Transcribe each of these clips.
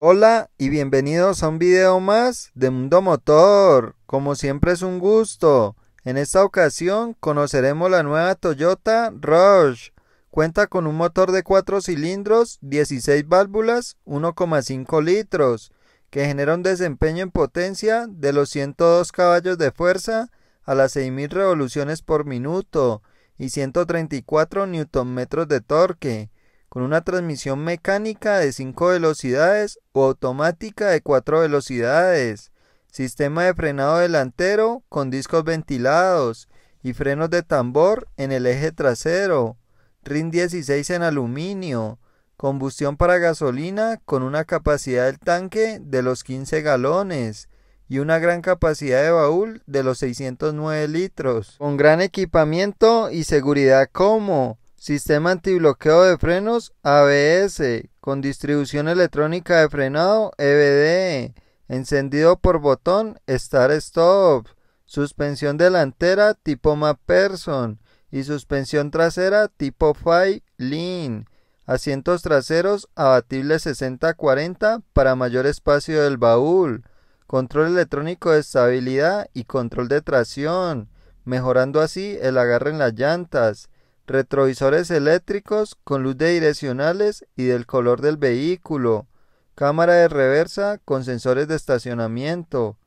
Hola y bienvenidos a un video más de Mundo Motor. Como siempre es un gusto. En esta ocasión conoceremos la nueva Toyota Rush. Cuenta con un motor de 4 cilindros, 16 válvulas, 1,5 litros, que genera un desempeño en potencia de los 102 caballos de fuerza a las 6.000 revoluciones por minuto y 134 Nm de torque con una transmisión mecánica de 5 velocidades o automática de 4 velocidades, sistema de frenado delantero con discos ventilados y frenos de tambor en el eje trasero, RIN 16 en aluminio, combustión para gasolina con una capacidad del tanque de los 15 galones y una gran capacidad de baúl de los 609 litros, con gran equipamiento y seguridad como Sistema antibloqueo de frenos ABS con distribución electrónica de frenado EBD, encendido por botón Start Stop, suspensión delantera tipo person y suspensión trasera tipo five Lean, asientos traseros abatibles 60-40 para mayor espacio del baúl, control electrónico de estabilidad y control de tracción, mejorando así el agarre en las llantas retrovisores eléctricos con luz de direccionales y del color del vehículo, cámara de reversa con sensores de estacionamiento,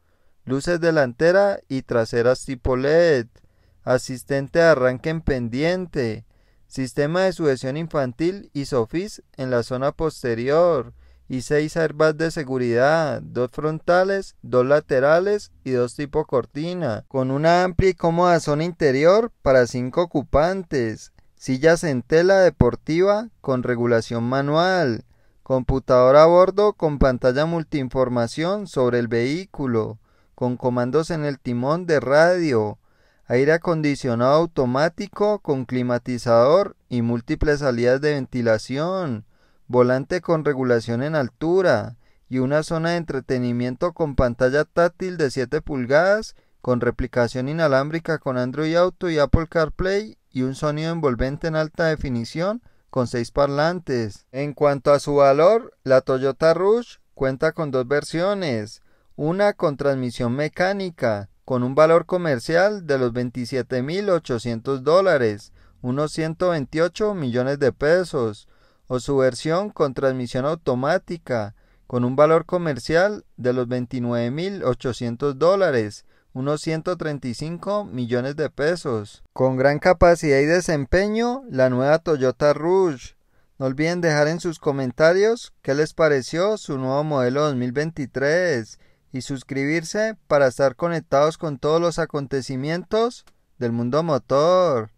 luces delantera y traseras tipo LED, asistente de arranque en pendiente, sistema de sujeción infantil y sofis en la zona posterior, y seis airbags de seguridad, dos frontales, dos laterales y dos tipo cortina, con una amplia y cómoda zona interior para cinco ocupantes, sillas en tela deportiva con regulación manual, computadora a bordo con pantalla multiinformación sobre el vehículo, con comandos en el timón de radio, aire acondicionado automático con climatizador y múltiples salidas de ventilación, volante con regulación en altura y una zona de entretenimiento con pantalla táctil de 7 pulgadas, con replicación inalámbrica con Android Auto y Apple CarPlay y un sonido envolvente en alta definición con 6 parlantes. En cuanto a su valor, la Toyota Rush cuenta con dos versiones, una con transmisión mecánica, con un valor comercial de los 27.800 dólares, unos 128 millones de pesos, o su versión con transmisión automática, con un valor comercial de los 29.800 dólares, unos 135 millones de pesos. Con gran capacidad y desempeño, la nueva Toyota Rouge. No olviden dejar en sus comentarios qué les pareció su nuevo modelo 2023 y suscribirse para estar conectados con todos los acontecimientos del mundo motor.